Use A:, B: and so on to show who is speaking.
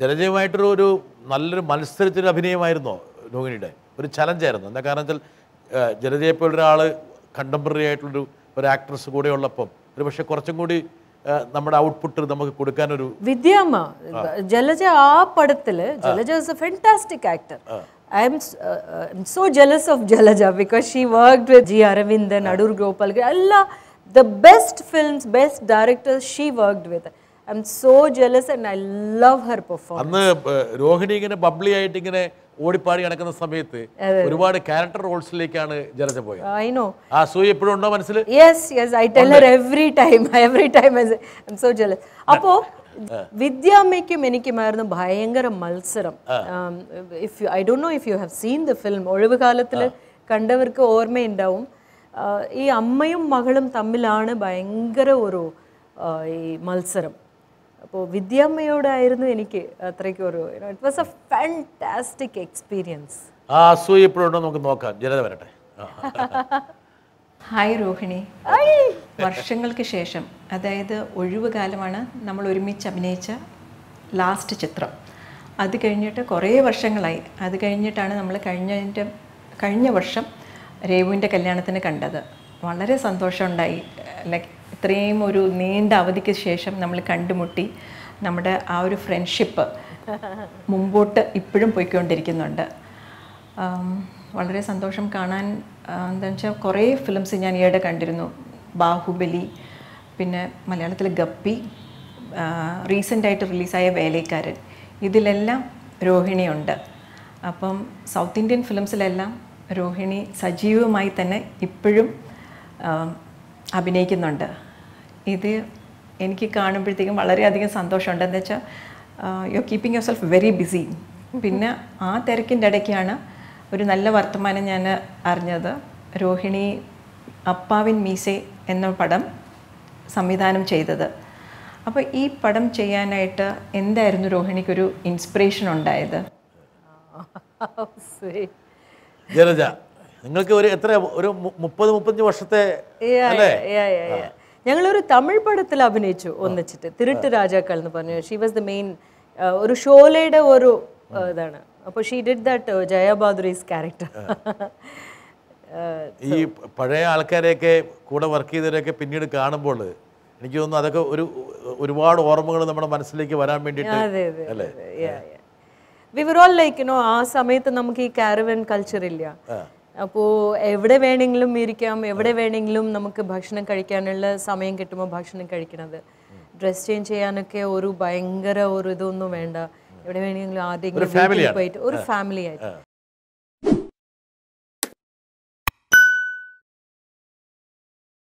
A: ജലജയുമായിട്ടൊരു ഒരു നല്ലൊരു മത്സരിച്ചൊരു അഭിനയമായിരുന്നു നോഹിനിയുടെ ഒരു ചലഞ്ചായിരുന്നു എന്താ കാരണം വെച്ചാൽ ജലജയെപ്പോലുള്ള ഒരാൾ കണ്ടംപററി ആയിട്ടുള്ളൊരു ഒരു ആക്ട്രസ് കൂടെ ഉള്ളപ്പം ഒരു പക്ഷേ കുറച്ചും കൂടി നമ്മുടെ ഔട്ട്പുട്ട് നമുക്ക് കൊടുക്കാനൊരു
B: വിദ്യാമ്മ ജലജ ആ പടത്തിൽ Jalaja is a fantastic actor I am so jealous of Jalaja because she worked with G Aravindan Adoor Gopal എല്ലാ the best films best directors she worked with I so jealous and I love her perform അന്ന്
A: രോഹിണി ഇങ്ങനെ bubbly ആയിട്ട് ഇങ്ങനെ ഓടിപ്പാടി നടക്കുന്ന സമയത്ത് ഒരുപാട് character റോൾസിലേക്കാണ് ജലസ പോയത് I know ആ സൂയ എപ്പോഴും ഉണ്ടോ മനസ്സിൽ
B: yes yes I tell her every time every time I am so jealous അപ്പോ വിദ്യാമ്മയ്ക്കും എനിക്കുമായിരുന്നു ഭയങ്കര മത്സരം if I do know if you have seen the film ഒഴിവ് കാലത്തിൽ കണ്ടവർക്ക് ഓർമ്മയുണ്ടാവും ഈ അമ്മയും മകളും തമ്മിലാണ് ഭയങ്കര ഒരു ഈ മത്സരം അപ്പോൾ വിദ്യാമ്മയോടായിരുന്നു എനിക്ക് അത്രയ്ക്ക് ഒരു it was a fantastic experience
A: ആ അസൂയ ഇപ്പോഴുണ്ടോ നമുക്ക് നോക്കാം ജനത വരട്ടെ
C: ഹായ് രോഹിണി വർഷങ്ങൾക്ക് ശേഷം അതായത് ഒഴിവ് കാലമാണ് നമ്മൾ ഒരുമിച്ച് അഭിനയിച്ച ലാസ്റ്റ് ചിത്രം അത് കഴിഞ്ഞിട്ട് കുറേ വർഷങ്ങളായി അത് കഴിഞ്ഞിട്ടാണ് നമ്മൾ കഴിഞ്ഞതിൻ്റെ കഴിഞ്ഞ വർഷം രേവുവിൻ്റെ കല്യാണത്തിന് കണ്ടത് വളരെ സന്തോഷമുണ്ടായി ലൈക്ക് ഇത്രയും ഒരു നീണ്ട അവധിക്ക് ശേഷം നമ്മൾ കണ്ടുമുട്ടി നമ്മുടെ ആ ഒരു ഫ്രണ്ട്ഷിപ്പ് മുമ്പോട്ട് ഇപ്പോഴും പോയിക്കൊണ്ടിരിക്കുന്നുണ്ട് വളരെ സന്തോഷം കാണാൻ എന്താണെന്ന് വെച്ചാൽ കുറേ ഫിലിംസ് ഞാൻ ഈയിടെ കണ്ടിരുന്നു ബാഹുബലി പിന്നെ മലയാളത്തിലെ ഗപ്പി റീസെൻ്റായിട്ട് റിലീസായ വേലക്കാരൻ ഇതിലെല്ലാം രോഹിണിയുണ്ട് അപ്പം സൗത്ത് ഇന്ത്യൻ ഫിലിംസിലെല്ലാം രോഹിണി സജീവമായി തന്നെ ഇപ്പോഴും അഭിനയിക്കുന്നുണ്ട് ഇത് എനിക്ക് കാണുമ്പോഴത്തേക്കും വളരെയധികം സന്തോഷമുണ്ട് എന്താ വെച്ചാൽ you keeping your self very busy പിന്നെ ആ തിരക്കിൻ്റെ ഇടയ്ക്കാണ് ഒരു നല്ല വർത്തമാനം ഞാൻ അറിഞ്ഞത് രോഹിണി അപ്പാവിൻ മീസെ എന്ന പടം സംവിധാനം ചെയ്തത് അപ്പോൾ ഈ പടം ചെയ്യാനായിട്ട് എന്തായിരുന്നു രോഹിണിക്കൊരു ഇൻസ്പിറേഷൻ ഉണ്ടായത്
A: ജലജ നിങ്ങൾക്ക് ഒരു എത്ര ഒരു മുപ്പത് മുപ്പത്തഞ്ച് വർഷത്തെ
B: അല്ലേ ഞങ്ങളൊരു തമിഴ് പടത്തിൽ അഭിനയിച്ചു ഒന്നിച്ചിട്ട് തിരുട്ട് രാജാക്കൾ എന്ന് പറഞ്ഞു ഷീ വാസ് ദ മെയിൻ ഒരു ഷോലയുടെ ഒരു ഇതാണ് അപ്പോൾ she did that Jaya Bhaduri's character
A: ഈ പഴയ ആൾക്കാരെയൊക്കെ കൂടെ വർക്ക് ചെയ്തവരെയൊക്കെ പിന്നീട് കാണുമ്പോൾ എനിക്ക് തോന്നുന്നു അതൊക്കെ ഒരു ഒരുപാട് ഓർമ്മകൾ നമ്മുടെ മനസ്സിലേക്ക് വരാൻ വേണ്ടിയിട്ട് അല്ലേ
B: വിവറോൾ ലൈക്ക് ആ സമയത്ത് നമുക്ക് ഈ കാരവൻ കൾച്ചർ ഇല്ല അപ്പോൾ എവിടെ വേണമെങ്കിലും ഇരിക്കാം എവിടെ വേണമെങ്കിലും നമുക്ക് ഭക്ഷണം കഴിക്കാനുള്ള സമയം കിട്ടുമ്പോൾ ഭക്ഷണം കഴിക്കണത് ഡ്രസ് ചേഞ്ച് ചെയ്യാനൊക്കെ ഒരു ഭയങ്കര ഒരു ഇതൊന്നും വേണ്ട എവിടെ വേണമെങ്കിലും ആരെങ്കിലും പോയിട്ട് ഒരു ഫാമിലി ആയിട്ട്